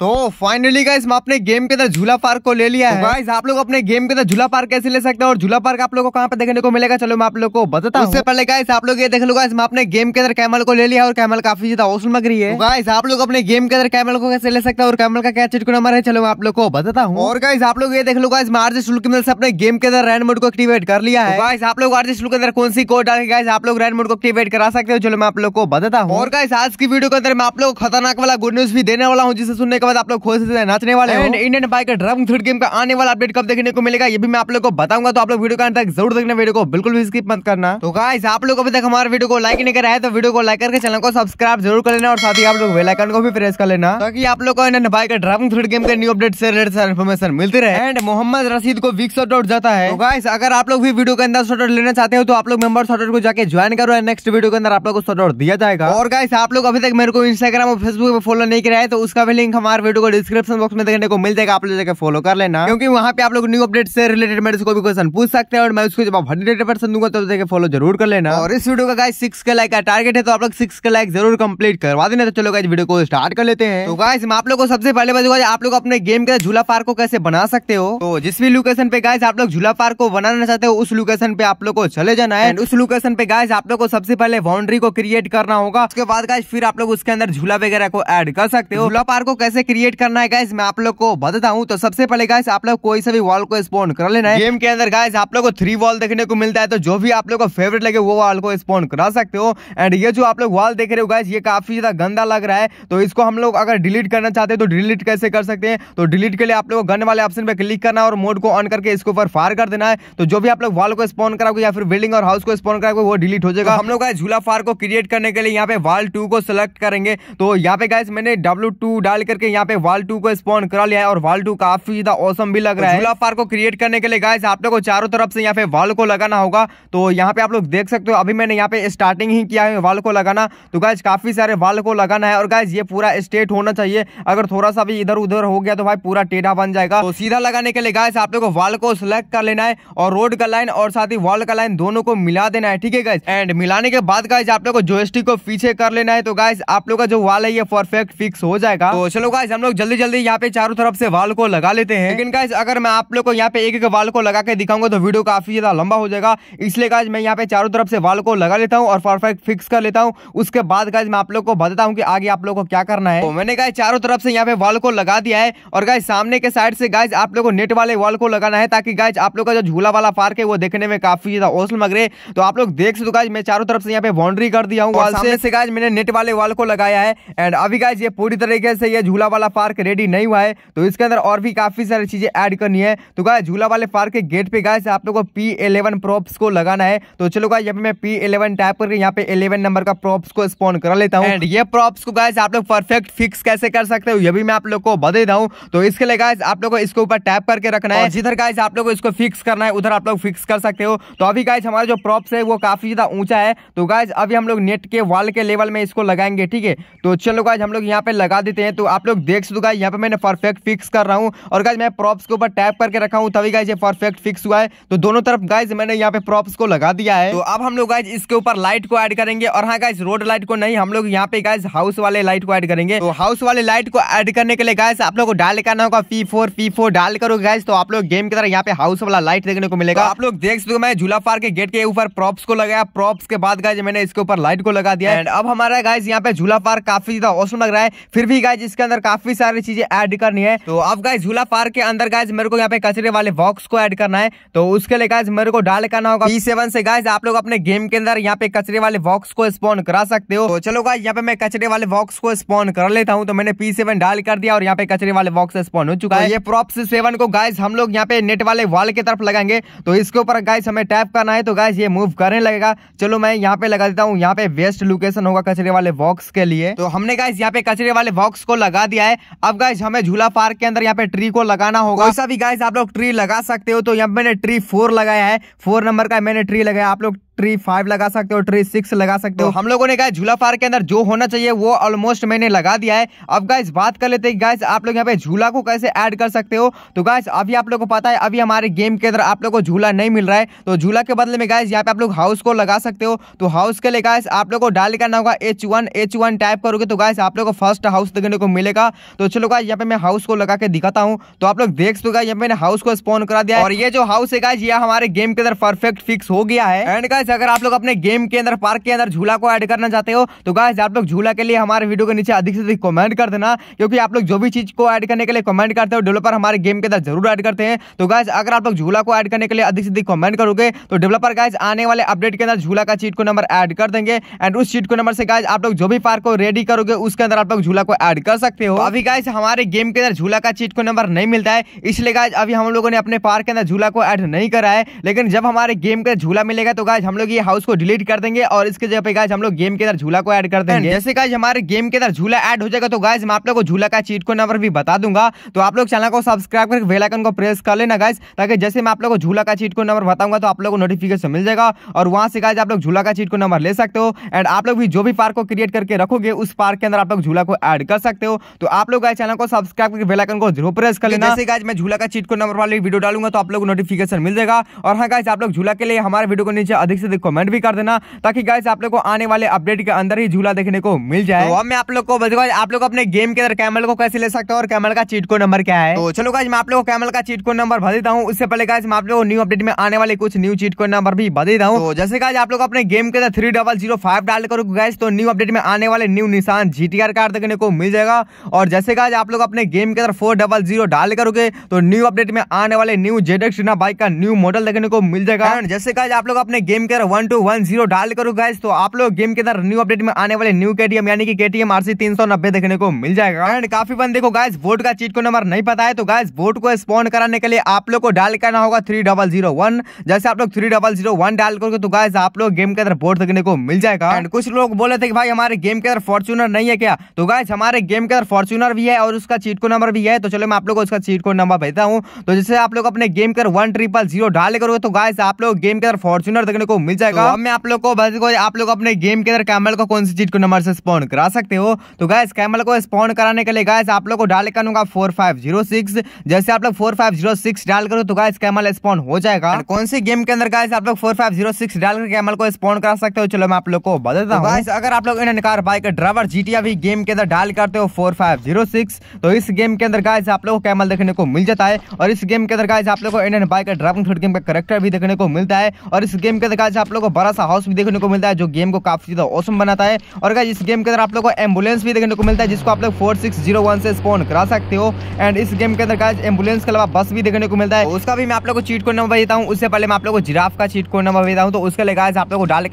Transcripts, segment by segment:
तो finally guys हम अपने गेम के अंदर झूला पार्क को ले लिया तो है गाइस आप लोग अपने गेम के अंदर झूला पार्क कैसे ले सकते हैं और झूला पार्क आप लोग को कहाँ पे देखने को मिलेगा चलो मैं आप लोग को बताता उससे पहले गाइस आप लोग ये देख लो गाइस मैं अपने गेम के अंदर कैमल को ले लिया और कैमल काफी ज्यादा औसम लग रही है गाइस तो आप लोग अपने गेम के अंदर कैमल को कैसे ले सकते हैं और कैमल का क्या चिटको नंबर है चलो मैं आप लोग को बताता हूँ और गाइस आप लोग ये देख लो गाइस मैं आर्जिस के अंदर से अपने गेम के अंदर रैन मोड को एक्टिवेट कर लिया है गाइस तो आप लोग शुल्क के अंदर कौन सी कोड डाल गाइस आप लोग रैन मोड को एक्टिवेट करा सकते हो चलो मैं आप लोग को बताता हूँ और गाइस आज की वीडियो के अंदर मैं आप लोग खतरनाक वाला गुड न्यूज भी देने वाला हूँ जिसे सुनने का बाद आप लोग खुश से नाचने वाले हैं Indian bike driving three D game का आने वाला अपडेट कब देखने को मिलेगा ये भी मैं आप लोग को बताऊंगा तो आप लोग वीडियो का तक जरूर देखना वीडियो को बिल्कुल भी स्किप मत करना तो गाइस आप लोग अभी तक हमारे वीडियो को लाइक नहीं करा है तो वीडियो को लाइक करके चैनल को सब्सक्राइब जरूर कर लेना और साथ ही आप लोग वेलाइकन को भी प्रेस कर लेना ताकि आप लोग को Indian bike driving three D game के न्यू अपडेट से रिलेटेड इन्फॉर्मेशन मिलती रहे एंड मोहम्मद रशीद को वीक शॉट आउट जाता है गाइस अगर आप लोग भी वीडियो के अंदर शॉट आउट लेना चाहते हो तो आप लोग मेंबर शॉट आउट को जाकर ज्वाइन करो एंड नेक्स्ट वीडियो के अंदर आप लोग को शॉट आउट दिया जाएगा और गाइस आप लोग अभी तक मेरे को इंस्टाग्राम और फेसबुक पर फॉलो नहीं कराया तो उसका भी लिंक हमारे यार वीडियो को डिस्क्रिप्शन बॉक्स में देखने को मिल जाएगा आप लोग जाकर फॉलो कर लेना क्योंकि वहाँ पे आप लोग न्यू अपडेट से रिलेटेड मेरे को भी क्वेश्चन पूछ सकते हैं और मैं उसको जवाब हंड्रेड परसेंट दूंगा तो देखे फॉलो जरूर कर लेना और इस वीडियो का गाइस सिक्स का लाइक का टारगेट है तो आप लोग सिक्स का लाइक जरूर कम्प्लीट करवा देना तो चलो गाइस वीडियो को स्टार्ट कर लेते हैं तो गाइस मैं आप लोग को सबसे पहले बताऊंगा आप लोग अपने गेम के झूला पार्क को कैसे बना सकते हो तो जिस भी लोकेशन पे गाइस आप लोग झूला पार्क को बनाना चाहते हो उस लोकेशन पे आप लोग को चले जाना है उस लोकेशन पे गाइस आप लोग को सबसे पहले बाउंड्री को क्रिएट करना होगा उसके बाद गाइस फिर आप लोग उसके अंदर झूला वगैरह को एड कर सकते हो झूला पार्क को कैसे क्रिएट करना है गाइस मैं आप लोग को बताता हूँ तो सबसे पहले गाइस आप लोग कोई सा भी वॉल को स्पॉन कर लेना है गेम के अंदर गाइस आप लोग को थ्री वॉल देखने को मिलता है तो जो भी आप लोग को फेवरेट लगे वो वॉल को स्पॉन करा सकते हो एंड ये जो आप लोग वॉल देख रहे हो गाइस ये काफी ज्यादा गंदा लग रहा है तो इसको हम लोग अगर डिलीट करना चाहते हैं तो डिलीट कैसे कर सकते हैं तो डिलीट के लिए आप लोग गन वाले ऑप्शन पर क्लिक करना और मोड को ऑन करके इसके ऊपर फायर कर देना है तो जो भी आप लोग वॉल को स्पॉन कराओगे या फिर बिल्डिंग और हाउस को स्पॉन कराओगे वो डिलीट हो जाएगा तो हम लोग झूला फार को क्रिएट करने के लिए यहाँ पे वॉल टू को सिलेक्ट करेंगे तो यहाँ पे गाइस मैंने डब्ल्यू डाल करके यहाँ पे वाल टू को स्पॉन करा लिया है और वाल टू काफी ज्यादा औसम भी लग रहा है झूला पार्क को क्रिएट करने के लिए गाइस आप लोग को चारों तरफ से यहाँ पे वाल को लगाना होगा तो यहाँ पे आप लोग देख सकते हो अभी मैंने यहाँ पे स्टार्टिंग ही किया है वाल को लगाना तो गाइज काफी सारे वाल को लगाना है और गाइज ये पूरा स्टेट होना चाहिए अगर थोड़ा सा भी इधर उधर हो गया तो भाई पूरा टेढ़ा बन जाएगा तो सीधा लगाने के लिए गाइस आप लोग को वाल को सिलेक्ट कर लेना है और रोड का लाइन और साथ ही वाल का लाइन दोनों को मिला देना है ठीक है गाइज एंड मिलाने के बाद गाइज आप लोग को जोस्टिक को पीछे कर लेना है तो गाइज आप लोग का जो वाल है ये परफेक्ट फिक्स हो जाएगा तो चलो गाइस हम लोग जल्दी जल्दी यहाँ पे चारों तरफ से वाल को लगा लेते हैं लेकिन गाइस अगर मैं आप लोग को यहाँ पे एक एक वाल को लगा के दिखाऊंगा तो वीडियो काफी ज्यादा लंबा हो जाएगा इसलिए गाइस मैं यहाँ पे चारों तरफ से वाल को लगा लेता हूँ और परफेक्ट फिक्स कर लेता हूँ उसके बाद गाइज मैं आप लोग को बताता हूँ की आगे आप लोग को क्या करना है तो मैंने गाय चारों तरफ से यहाँ पे वाल को लगा दिया है और गाय सामने के साइड से गाइज आप लोग को नेट वाले वाल को लगाना है ताकि गाइज आप लोग का जो झूला वाला पार्क है वो देखने में काफी ज्यादा औसम मग रहे तो आप लोग देख सकते गाइज मैं चारों तरफ से यहाँ पे बाउंड्री कर दिया हूँ वॉल से गाइज मैंने नेट वाले वाल को लगाया है एंड अभी गाइज ये पूरी तरीके से ये झूला झूला वाला पार्क रेडी नहीं हुआ है तो इसके अंदर और भी काफ़ी सारी चीज़ें ऐड करनी है तो गाय झूला वाले पार्क के गेट पे गाय आप लोग को पी एलेवन प्रॉप्स को लगाना है तो चलो गाय यहाँ पे मैं पी एलेवन टाइप करके यहाँ पे इलेवन नंबर का प्रॉप्स को स्पॉन कर लेता हूँ ये प्रॉप्स को गाय आप लोग परफेक्ट फिक्स कैसे कर सकते हो ये भी मैं आप लोग को बदे दू तो इसके लिए गाय आप लोग को इसके ऊपर टैप करके रखना है जिधर गाय आप लोग को इसको फिक्स करना है उधर आप लोग फिक्स कर सकते हो तो अभी गाय हमारा जो प्रॉप्स है वो काफ़ी ज़्यादा ऊंचा है तो गाय अभी हम लोग नेट के वॉल के लेवल में इसको लगाएंगे ठीक है तो चलो गाय हम लोग यहाँ पे लगा देते हैं तो आप लोग लोग देख सकते गाइज यहाँ पे मैंने परफेक्ट फिक्स कर रहा हूँ और गाइज मैं प्रॉप्स के ऊपर टैप करके रखा हूँ तभी गाइज ये परफेक्ट फिक्स हुआ है तो दोनों तरफ गाइज मैंने यहाँ पे प्रॉप्स को लगा दिया है तो अब हम लोग गाइज इसके ऊपर लाइट को ऐड करेंगे और हाँ गाइज रोड लाइट को नहीं हम लोग यहाँ पे गाइज हाउस वाले लाइट को ऐड करेंगे तो हाउस वाले लाइट को ऐड करने के लिए गाइज आप लोग को डाल करना होगा पी फोर पी फोर डाल करोगे गाइज तो आप लोग गेम की तरह यहाँ पे हाउस वाला लाइट देखने को मिलेगा तो आप लोग देख सकते मैं झूला पार के गेट के ऊपर प्रॉप्स को लगाया प्रॉप्स के बाद गाइज मैंने इसके ऊपर लाइट को लगा दिया एंड अब हमारा गाइज यहाँ पे झूला पार्क काफी ज्यादा ऑसम लग रहा है फिर भी गाइज इसके अंदर काफी सारी चीजें ऐड करनी है तो अब गाइज झूला पार्क के अंदर गाइज मेरे को यहाँ पे कचरे वाले बॉक्स को ऐड करना है तो उसके लिए गाइज मेरे को डाल करना होगा पी सेवन से गाइज आप लोग अपने गेम के अंदर यहाँ पे कचरे वाले बॉक्स को स्पॉन करा सकते हो तो चलो गाइज यहाँ पे मैं कचरे वाले बॉक्स को स्पॉन कर लेता हूँ तो मैंने पी डाल कर दिया और यहाँ पे कचरे वाले बॉक्स स्पॉन हो चुका तो है ये प्रॉप्स सेवन को गाइज हम लोग यहाँ पे नेट वाले वॉल की तरफ लगाएंगे तो इसके ऊपर गाइज हमें टैप करना है तो गाइज ये मूव करने लगेगा चलो मैं यहाँ पे लगा देता हूँ यहाँ पे वेस्ट लोकेशन होगा कचरे वाले बॉक्स के लिए तो हमने गाइज यहाँ पे कचरे वाले बॉक्स को लगा दिया दिया है अब गाइज हमें झूला पार्क के अंदर यहाँ पे ट्री को लगाना होगा ऐसा भी गाइज आप लोग ट्री लगा सकते हो तो यहाँ मैंने ट्री फोर लगाया है फोर नंबर का मैंने ट्री लगाया आप लोग ट्री फाइव लगा सकते हो ट्री सिक्स लगा सकते हो तो हम लोगों ने गाय झूला पार्क के अंदर जो होना चाहिए वो ऑलमोस्ट मैंने लगा दिया है अब गाय बात कर लेते हैं गाइस आप लोग यहाँ पे झूला को कैसे ऐड कर सकते हो तो गाइस अभी आप लोग को पता है अभी हमारे गेम के अंदर आप लोग को झूला नहीं मिल रहा है तो झूला के बदले में गाइस यहाँ पे आप लोग हाउस को लगा सकते हो तो हाउस के लिए गाइस आप लोग को डाल करना होगा H one H one type करोगे तो गाइस आप लोग को फर्स्ट हाउस देखने को मिलेगा तो चलो गाइस यहाँ पे मैं हाउस को लगा के दिखाता हूँ तो आप लोग देख सकते हो यहाँ पे हाउस को स्पॉन करा दिया और ये जो हाउस है गाइस ये हमारे गेम के अंदर परफेक्ट फिक्स हो गया है एंड गाइस गाइस अगर आप लोग अपने गेम के अंदर पार्क के अंदर झूला को ऐड करना चाहते हो तो गाइस आप लोग झूला के लिए हमारे वीडियो के नीचे अधिक से अधिक कमेंट कर देना क्योंकि आप लोग जो भी चीज को ऐड करने के लिए कमेंट करते हो डेवलपर हमारे गेम के अंदर जरूर ऐड करते हैं तो गाइस अगर आप लोग झूला को ऐड करने के लिए अधिक से अधिक कॉमेंट करोगे तो डेवलपर गाइज आने वाले अपडेट के अंदर झूला का चीट को नंबर एड कर देंगे एंड उस चीट को नंबर से गाइस आप लोग जो भी पार्क को रेडी करोगे उसके अंदर आप लोग झूला को एड कर सकते हो अभी गाइस हमारे गेम के अंदर झूला का चीट को नंबर नहीं मिलता है इसलिए गाइज अभी हम लोगों ने अपने पार्क के अंदर झूला को एड नहीं करा है लेकिन जब हमारे गेम के झूला मिलेगा तो गाइज हम लोग ये हाउस को डिलीट कर देंगे और इसके जगह पे गाइज हम लोग गेम के अंदर झूला को ऐड कर देंगे जैसे गाइज हमारे गेम के अंदर झूला ऐड हो जाएगा तो गाइज मैं आप लोग को झूला का चीट को नंबर भी बता दूंगा तो आप लोग चैनल को सब्सक्राइब करके बेलाइकन को प्रेस कर लेना गाइज ताकि जैसे मैं आप लोग को झूला का चीट को नंबर बताऊंगा तो आप लोग को नोटिफिकेशन मिल जाएगा और वहां से गाइज आप लोग झूला का चीट को नंबर ले सकते हो एंड आप लोग भी जो भी पार्क को क्रिएट करके रखोगे उस पार्क के अंदर आप लोग झूला को ऐड कर सकते हो तो आप लोग गाइज चैनल को सब्सक्राइब करके बेलाइकन को जरूर प्रेस कर तो लेना जैसे गाइज मैं झूला का चीट को नंबर वाली वीडियो डालूंगा तो आप लोग को नोटिफिकेशन मिल जाएगा और हाँ गाइज आप लोग झूला के लिए हमारे वीडियो को नीचे अधिक लाइक से कमेंट भी कर देना ताकि गाइस आप लोग को आने वाले अपडेट के अंदर ही झूला देखने को मिल जाए तो अब मैं आप लोग को बताऊँ आप लोग अपने गेम के अंदर कैमल को कैसे ले सकते हो और कैमल का चीट को नंबर क्या है तो चलो गाइस मैं आप लोग कैमल का चीट को नंबर भर देता हूँ उससे पहले गाइस मैं आप लोग न्यू अपडेट में आने वाले कुछ न्यू चीट को नंबर भी भर देता हूँ तो जैसे गाइज आप लोग अपने गेम के अंदर थ्री डबल जीरो फाइव डाल करो गाइज तो न्यू अपडेट में आने वाले न्यू निशान जी टी आर कार्ड देखने को मिल जाएगा और जैसे गाइज आप लोग अपने गेम के अंदर फोर डबल जीरो डाल करोगे तो न्यू अपडेट में आने वाले न्यू जेड एक्स बाइक का न्यू मॉडल देखने को मिल जाएगा जैसे गाइज आप लोग अपने गेम कर वन टू वन जीरो डाल करो गाइस तो आप लोग गेम के अंदर न्यू अपडेट में आने वाले न्यू केटीएम यानी कि केटीएम आरसी तीन सौ नब्बे देखने को मिल जाएगा एंड काफी बंद देखो गाइस वोट का चीट को नंबर नहीं पता है तो गाइस वोट को स्पॉन कराने के लिए आप लोग को डाल करना होगा थ्री डबल जीरो वन जैसे आप लोग थ्री डबल जीरो वन डाल करोगे तो गाइस आप लोग गेम के अंदर वोट देखने को मिल जाएगा एंड कुछ लोग बोले थे कि भाई हमारे गेम के अंदर फॉर्चुनर नहीं है क्या तो गाइस हमारे गेम के अंदर फॉर्चुनर भी है और उसका चीट को नंबर भी है तो चलो मैं आप लोग को उसका चीट को नंबर भेजता हूँ तो जैसे आप लोग अपने गेम के अंदर वन ट्रिपल जीरो डाल करोगे तो गाइस आप लोग गेम के अंदर फॉर्चुनर देखने को मिल तो जाएगा तो अब मैं आप लोग को बस को आप लोग अपने गेम के अंदर कैमल को कौन सी चीज को नंबर से स्पॉन करा सकते हो तो गैस कैमल को स्पॉन कराने के लिए गैस आप लोग को डाल कर होगा फोर फाइव जीरो सिक्स जैसे आप लोग फोर फाइव जीरो सिक्स डाल करो तो गैस कैमल स्पॉन हो जाएगा कौन सी गेम के अंदर गैस आप लोग फोर फाइव जीरो सिक्स डालकर कैमल को स्पॉन करा सकते हो चलो मैं आप लोग को बताता तो हूँ अगर आप लोग in car bike driver GTA भी गेम के अंदर डाल करते हो फोर फाइव जीरो सिक्स तो इस गेम के अंदर गाइस आप लोग को कैमल देखने को मिल जाता है और इस गेम के अंदर गाइस आप लोग को इंडियन बाइक ड्राइविंग गेम का करेक्टर भी देखने को मिलता है और इस गेम के अंदर गाइज आप लोग को बड़ा सा हाउस भी देखने को मिलता है जो गेम को काफी ज्यादा ओसम बनाता है और गाइज इस गेम के अंदर आप लोग को एम्बुलेंस भी देखने को मिलता है जिसको आप लोग फोर से स्पॉन करा सकते हो एंड इस गेम के अंदर गाइज एम्बुलेंस के अलावा बस भी देखने को मिलता है उसका भी मैं आप लोग को चीट कोड नंबर देता हूँ उससे पहले मैं आप लोग को जिराफ का चीट कोड नंबर देता हूँ तो उसके लिए गाइज आप लोग को डाल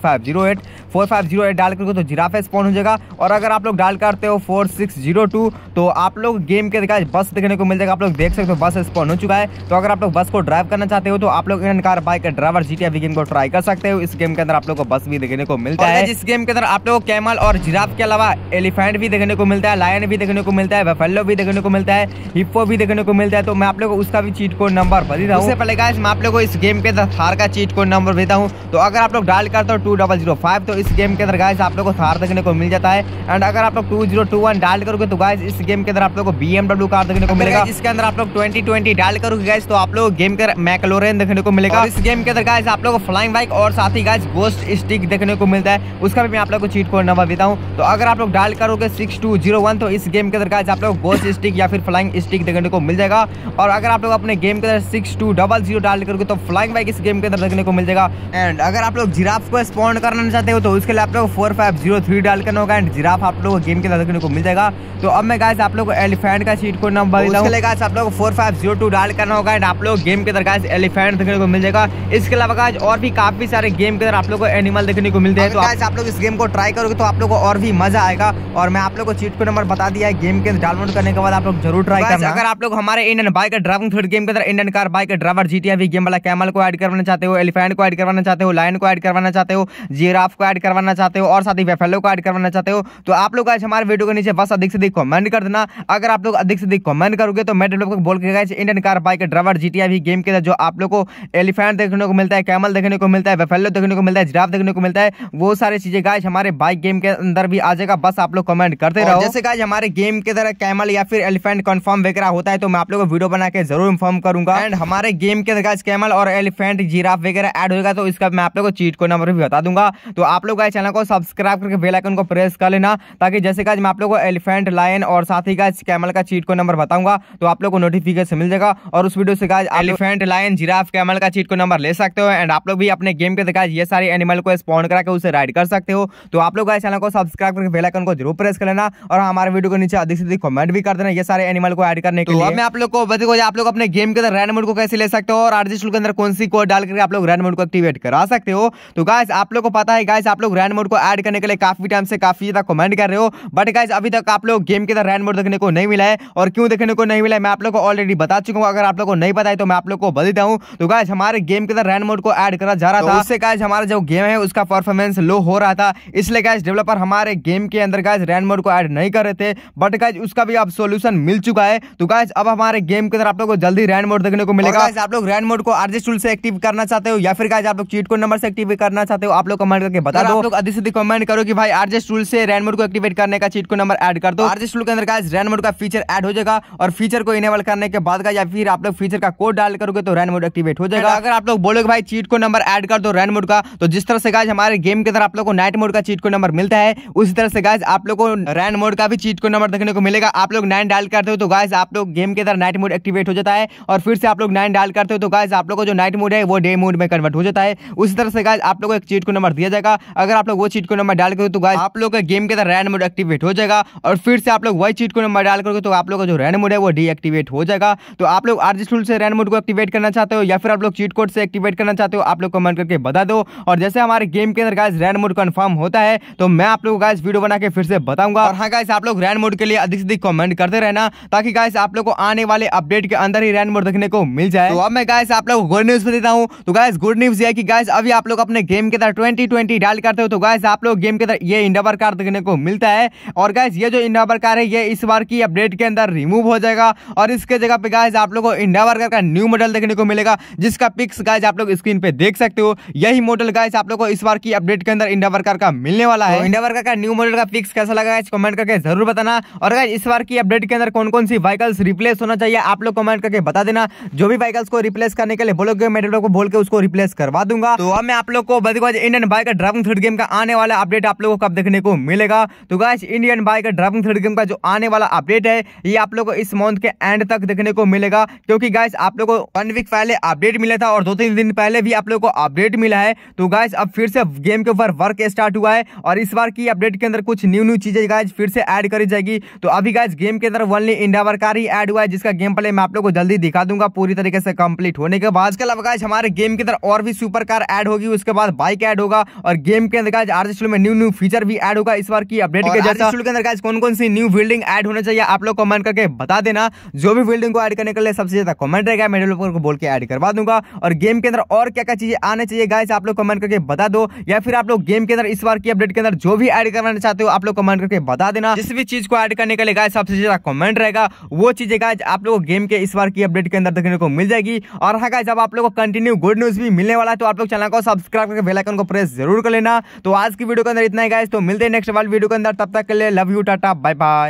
five zero eight four five zero eight डाल करके तो जिराफे स्पॉन हो जाएगा और अगर आप लोग डाल करते हो फोर सिक्स जीरो टू तो आप लोग गेम के दिखाई बस देखने को मिल जाएगा आप लोग देख सकते हो बस स्पॉन हो चुका है तो अगर आप लोग बस को ड्राइव करना चाहते हो तो आप लोग Indian car bike driver G game को ट्राई कर सकते हो इस गेम के अंदर आप लोग को बस भी देखने को मिलता है इस गेम के अंदर आप लोग को कैमल और जिराफ के अलावा एलिफेंट भी देखने को मिलता है लायन भी देखने को मिलता है वेफेलो भी देखने को मिलता है हिप्पो भी देखने को मिलता है तो मैं आप लोग को उसका भी चीट कोड नंबर रहा हूँ पहले मैं आप लोग को इस गेम के अंदर थार का चीट कोड नंबर देता हूँ तो अगर आप लोग डायल करते हो टू डबल जीरो फाइव तो इस गेम के अंदर गाइस आप लोग को थार देखने को मिल जाता है एंड अगर आप लोग two zero two one dial करोगे तो गाइस इस गेम के अंदर आप लोग को बी एमडब्ल्यू कार देखने को मिलेगा इसके अंदर आप लोग ट्वेंटी ट्वेंटी डायल करोगे गाइस तो आप लोग गेम के मैकलोरेन देखने को मिलेगा इस गेम के अंदर गाइस आप लोग को फ्लाइंग बाइक और साथ ही गाइस गोस्ट स्टिक देखने को मिलता है उसका भी मैं आप लोग को चीट कोड नंबर देता हूँ तो अगर आप लोग डायल करोगे सिक्स टू जीरो वन तो इस गेम के अंदर गाइस आप लोग गोस्ट स्टिक या फिर फ्लाइंग स्टिक देखने को मिल जाएगा और अगर आप लोग अपने गेम के अंदर six two double zero dial करोगे तो फ्लाइंग बाइक इस गेम के अंदर देखने को मिल जाएगा एंड अगर आप लोग जिराफ को स्पॉन्ड करना चाहते हो तो तो उसके लिए आप लोग फोर फाइव जीरो थ्री डाल करना होगा एंड जिराफ आप लोग गेम के साथ देखने को मिल जाएगा तो अब मैं गाइस आप लोग को एलिफेंट का सीट को नंबर उसके गाइस आप लोग फोर फाइव जीरो टू डाल करना होगा एंड आप लोग गेम के अंदर गाइस एलिफेंट देखने को मिल जाएगा इसके अलावा गाइस और भी काफी सारे गेम के अंदर आप लोग को एनिमल देखने को मिलते हैं तो आप लोग इस गेम को ट्राई करोगे तो आप लोग को और भी मजा आएगा और मैं आप लोग को चीट को नंबर बता दिया है गेम के डाउनलोड करने के बाद आप लोग जरूर ट्राई तो करना अगर आप लोग हमारे Indian bike driving three D game के अंदर Indian car bike driver GTI game वाला कैमल को ऐड करवाना चाहते हो एलिफेंट को ऐड करवाना चाहते हो लाइन को ऐड करवाना चाहते हो जीराफ को ऐड ऐड करवाना चाहते हो और साथ ही वेफेलो को ऐड करवाना चाहते हो तो आप लोग आज हमारे वीडियो के नीचे बस अधिक से अधिक कमेंट कर देना अगर आप लोग अधिक से अधिक कमेंट करोगे तो मैं डेवलप बोल के गए Indian car bike driver G T game के जो आप लोग को एलिफेंट देखने को मिलता है कैमल देखने को मिलता है वेफेलो देखने को मिलता है जिराफ देखने को मिलता है वो सारी चीजें गाय हमारे बाइक गेम के अंदर भी आ जाएगा बस आप लोग कमेंट करते रहो जैसे गाय हमारे गेम के तरह कैमल या फिर एलिफेंट कन्फर्म वगैरह होता है तो मैं आप लोग को वीडियो बना के जरूर इन्फॉर्म करूंगा एंड हमारे गेम के अंदर कैमल और एलिफेंट जीराफ वगैरह ऐड होगा तो इसका मैं आप लोग को चीट को नंबर भी बता दूंगा तो आप लोग चैनल को सब्सक्राइब करके बेल आइकन को प्रेस कर लेना ताकि जैसे का मैं आप लोगों को एलिफेंट लायन और साथ ही गाज कैमल का चीट को नंबर बताऊंगा तो आप लोग को नोटिफिकेशन मिल जाएगा और उस वीडियो से guys elephant lion giraffe camel का चीट को नंबर ले सकते हो एंड आप लोग भी अपने गेम के दिखाई ये सारे एनिमल को स्पॉन्ड करा के उसे राइड कर सकते हो तो आप लोग चैनल को सब्सक्राइब करके बेलाइकन को जरूर प्रेस कर लेना और हमारे वीडियो के नीचे अधिक से अधिक कमेंट भी कर देना ये सारे एनिमल को एड करने के तो लिए मैं आप लोग को बताऊँ आप लोग अपने गेम के अंदर रैंड मोड को कैसे ले सकते हो और आरजी के अंदर कौन सी कोड डाल करके आप लोग रैंड मोड को एक्टिवेट करा सकते हो तो गाइस आप लोग को पता है गाइस आप लोग रैन मोड को ऐड करने के लिए काफी टाइम से काफी ज्यादा कमेंट कर रहे हो बट गाइज अभी तक आप लोग गेम के अंदर रैन मोड देखने को नहीं मिला है और क्यों देखने को नहीं मिला है मैं आप लोग को ऑलरेडी बता चुका हूँ अगर आप लोग को नहीं पता है तो मैं आप लोग को बता देता हूँ तो गाइज हमारे गेम के अंदर रैन मोड को एड करा जा रहा तो था उससे गाइज हमारा जो गेम है उसका परफॉर्मेंस लो हो रहा था इसलिए गाइज डेवलपर हमारे गेम के अंदर गाइज रैन मोड को एड नहीं कर रहे थे बट गाइज उसका भी अब सोल्यूशन मिल चुका है तो गाइज अब हमारे गेम के अंदर आप लोग को जल्दी रैन मोड देखने को मिलेगा आप लोग रैन मोड को आरजे टूल से एक्टिव करना चाहते हो या फिर गाइज आप लोग चीट को नंबर से एक्टिव करना चाहते हो आप लोग कमेंट करके बता कर दो लोग अधिक से अधिक कमेंट करो कि भाई आरजे टूल से रैन मोड को एक्टिवेट करने का चीट को नंबर ऐड कर दो आरजे टूल के अंदर का रैन मोड का फीचर ऐड हो जाएगा और फीचर को इनेबल करने के बाद का या फिर आप लोग फीचर का कोड डाल करोगे तो रैन मोड एक्टिवेट हो जाएगा अगर आप लोग बोलोगे भाई चीट को नंबर ऐड कर दो रैन मोड का तो जिस तरह से गाय हमारे गेम के अंदर आप लोग को नाइट मोड का चीट को नंबर मिलता है उसी तरह से गाइज आप लोग को रैन मोड का भी चीट को नंबर देखने को मिलेगा आप लोग नाइन डायल करते हो तो गाइज आप लोग गेम के अंदर नाइट मोड एक्टिवेट हो जाता है और फिर से आप लोग नाइन डायल करते हो तो गाइज आप लोग को जो नाइट मोड है वो डे मोड में कन्वर्ट हो जाता है उसी तरह से गाइज आप लोग को एक चीट को नंबर दिया जाएगा अगर आप लोग वो चीट को नंबर डाल करोगे तो आप लोग का गेम के अंदर रैन मोड एक्टिवेट हो जाएगा और फिर से आप लोग वही चीट को नंबर डाल करोगे तो आप लोग का जो रैन मोड है वो डीएक्टिवेट हो जाएगा तो आप लोग आरजी स्टूल से रैन मोड को एक्टिवेट करना चाहते हो या फिर आप लोग चीट कोड से एक्टिवेट करना चाहते हो आप लोग कमेंट करके बता दो और जैसे हमारे गेम के अंदर गाइज रैन मोड कन्फर्म होता है तो मैं आप लोग गाइज वीडियो बना के फिर से बताऊंगा और हाँ गाइस आप लोग रैन मोड के लिए अधिक से अधिक कमेंट करते रहना ताकि गाइस आप लोग को आने वाले अपडेट के अंदर ही रैन मोड देखने को मिल जाए तो अब मैं गाइस आप लोग गुड न्यूज देता हूँ तो गाइस गुड न्यूज है कि गाइस अभी आप लोग अपने गेम के अंदर ट्वेंटी डाल बात करते हो तो गाइज आप लोग गेम के अंदर ये इंडावर कार देखने को मिलता है और गाइज ये जो इंडावर कार है ये इस बार की अपडेट के अंदर रिमूव हो जाएगा और इसके जगह पे गाइज आप लोग को इंडावर कार का न्यू मॉडल देखने को मिलेगा जिसका पिक्स गाइज आप लोग स्क्रीन पे देख सकते हो यही मॉडल गाइज आप लोग को इस बार की अपडेट के अंदर इंडावर कार का मिलने वाला है इंडावर तो कार का न्यू मॉडल का पिक्स कैसा लगा गाइज कमेंट करके जरूर बताना और गाइज इस बार की अपडेट के अंदर कौन कौन सी व्हीकल्स रिप्लेस होना चाहिए आप लोग कमेंट करके बता देना जो भी व्हीकल्स को रिप्लेस करने के लिए बोलोगे मेडल को बोल के उसको रिप्लेस करवा दूंगा तो अब मैं आप लोग को बदगवाज इंडियन बाइक का ड्राइविंग थर्ड गेम का आने वाला अपडेट आप लोगों को कब देखने को मिलेगा तो guys Indian bike driving three D game का जो आने वाला अपडेट है ये आप लोगों को इस मंथ के एंड तक देखने को मिलेगा क्योंकि गाइस आप लोगों को वन वीक पहले अपडेट मिला था और दो तीन दिन पहले भी आप लोगों को अपडेट मिला है तो गाइस अब फिर से गेम के ऊपर वर्क स्टार्ट हुआ है और इस बार की अपडेट के अंदर कुछ न्यू न्यू चीजें गाइज फिर से ऐड करी जाएगी तो अभी गाइज गेम के अंदर ओनली इंडावर का ही ऐड हुआ है जिसका गेम प्ले मैं आप लोग को जल्दी दिखा दूंगा पूरी तरीके से कंप्लीट होने के बाद इसके अलावा गाइज हमारे गेम के अंदर और भी सुपर कार ऐड होगी उसके बाद बाइक ऐड होगा और गेम गेम के अंदर आर आरसी में न्यू न्यू फीचर भी ऐड होगा इस बार की अपडेट के अंदर कौन कौन सी न्यू बिल्डिंग ऐड होना चाहिए आप लोग कमेंट करके बता देना जो भी बिल्डिंग को ऐड करने के लिए सबसे ज्यादा कमेंट रहेगा मैं डेवलपर को बोल के ऐड करवा दूंगा और गेम के अंदर और क्या क्या चीजें आने चाहिए गाइस आप लोग कमेंट करके बता दो या फिर आप लोग गेम के अंदर इस बार की अपडेट के अंदर जो भी ऐड करना चाहते हो आप लोग कमेंट करके बता देना जिस भी चीज को ऐड करने के लिए गाय सबसे ज्यादा कमेंट रहेगा वो चीजें गाइज आप लोग गेम के इस बार की अपडेट के अंदर देखने को मिल जाएगी और हाँ गाय जब आप लोग को कंटिन्यू गुड न्यूज भी मिलने वाला है तो आप लोग चैनल को सब्सक्राइब करके बेलाइकन को प्रेस जरूर कर लेना करना तो आज की वीडियो के अंदर इतना ही गाइस तो मिलते हैं नेक्स्ट वाली वीडियो के अंदर तब तक के लिए love you tata bye bye